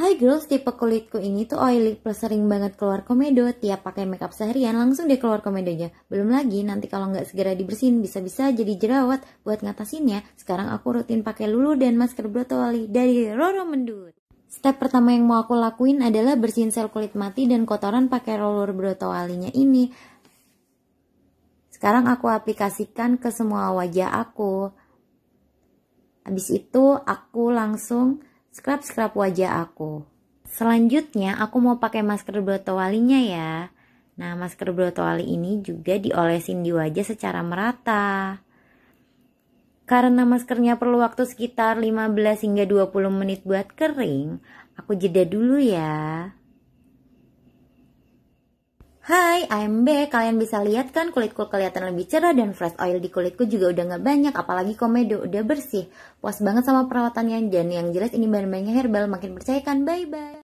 Hai Girls tipe kulitku ini tuh oily plus sering banget keluar komedo tiap pakai makeup seharian langsung dia keluar komedonya. Belum lagi nanti kalau nggak segera dibersihin bisa-bisa jadi jerawat. Buat ngatasinnya, sekarang aku rutin pakai lulu dan masker brotowali dari Roro Mendut. Step pertama yang mau aku lakuin adalah bersihin sel kulit mati dan kotoran pakai roller brotowalinya ini. Sekarang aku aplikasikan ke semua wajah aku. Habis itu aku langsung Scrub-scrub wajah aku. Selanjutnya aku mau pakai masker walinya ya. Nah, masker wali ini juga diolesin di wajah secara merata. Karena maskernya perlu waktu sekitar 15 hingga 20 menit buat kering, aku jeda dulu ya. Hai, I'm B. Kalian bisa lihat kan kulitku kelihatan lebih cerah dan fresh oil di kulitku juga udah gak banyak, apalagi komedo udah bersih. Puas banget sama perawatannya dan yang jelas ini bahan-bahannya herbal, makin percaya kan. Bye bye.